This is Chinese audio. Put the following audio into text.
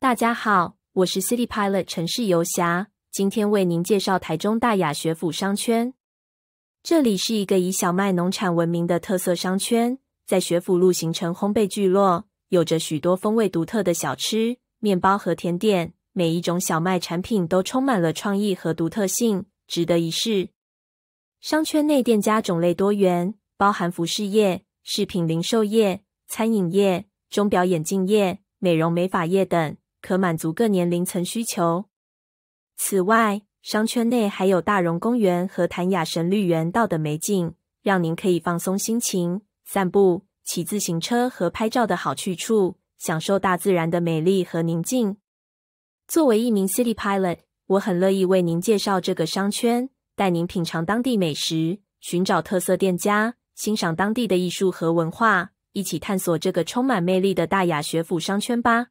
大家好，我是 City Pilot 城市游侠，今天为您介绍台中大雅学府商圈。这里是一个以小麦农产闻名的特色商圈，在学府路形成烘焙聚落，有着许多风味独特的小吃、面包和甜点。每一种小麦产品都充满了创意和独特性，值得一试。商圈内店家种类多元，包含服饰业、饰品零售业、餐饮业、钟表眼镜业、美容美发业等。可满足各年龄层需求。此外，商圈内还有大荣公园和谭雅神绿园道的美景，让您可以放松心情、散步、骑自行车和拍照的好去处，享受大自然的美丽和宁静。作为一名 City Pilot，我很乐意为您介绍这个商圈，带您品尝当地美食，寻找特色店家，欣赏当地的艺术和文化，一起探索这个充满魅力的大雅学府商圈吧。